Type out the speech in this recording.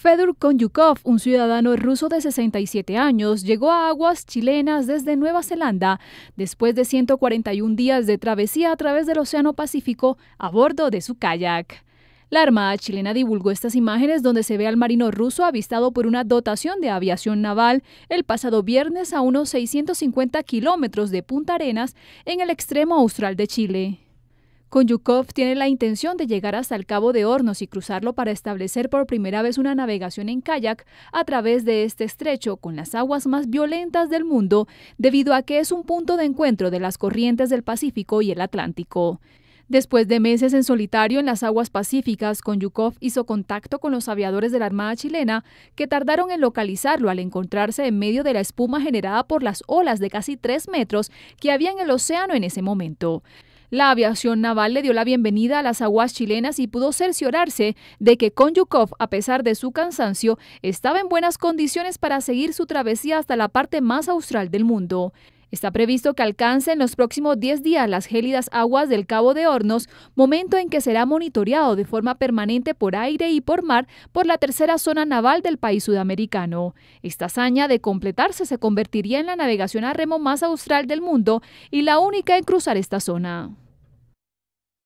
Fedor Konyukov, un ciudadano ruso de 67 años, llegó a aguas chilenas desde Nueva Zelanda después de 141 días de travesía a través del Océano Pacífico a bordo de su kayak. La Armada chilena divulgó estas imágenes donde se ve al marino ruso avistado por una dotación de aviación naval el pasado viernes a unos 650 kilómetros de Punta Arenas en el extremo austral de Chile. Konyukov tiene la intención de llegar hasta el Cabo de Hornos y cruzarlo para establecer por primera vez una navegación en kayak a través de este estrecho con las aguas más violentas del mundo, debido a que es un punto de encuentro de las corrientes del Pacífico y el Atlántico. Después de meses en solitario en las aguas pacíficas, Konyukov hizo contacto con los aviadores de la Armada chilena, que tardaron en localizarlo al encontrarse en medio de la espuma generada por las olas de casi tres metros que había en el océano en ese momento. La aviación naval le dio la bienvenida a las aguas chilenas y pudo cerciorarse de que Konyukov, a pesar de su cansancio, estaba en buenas condiciones para seguir su travesía hasta la parte más austral del mundo. Está previsto que alcance en los próximos 10 días las gélidas aguas del Cabo de Hornos, momento en que será monitoreado de forma permanente por aire y por mar por la tercera zona naval del país sudamericano. Esta hazaña de completarse se convertiría en la navegación a remo más austral del mundo y la única en cruzar esta zona.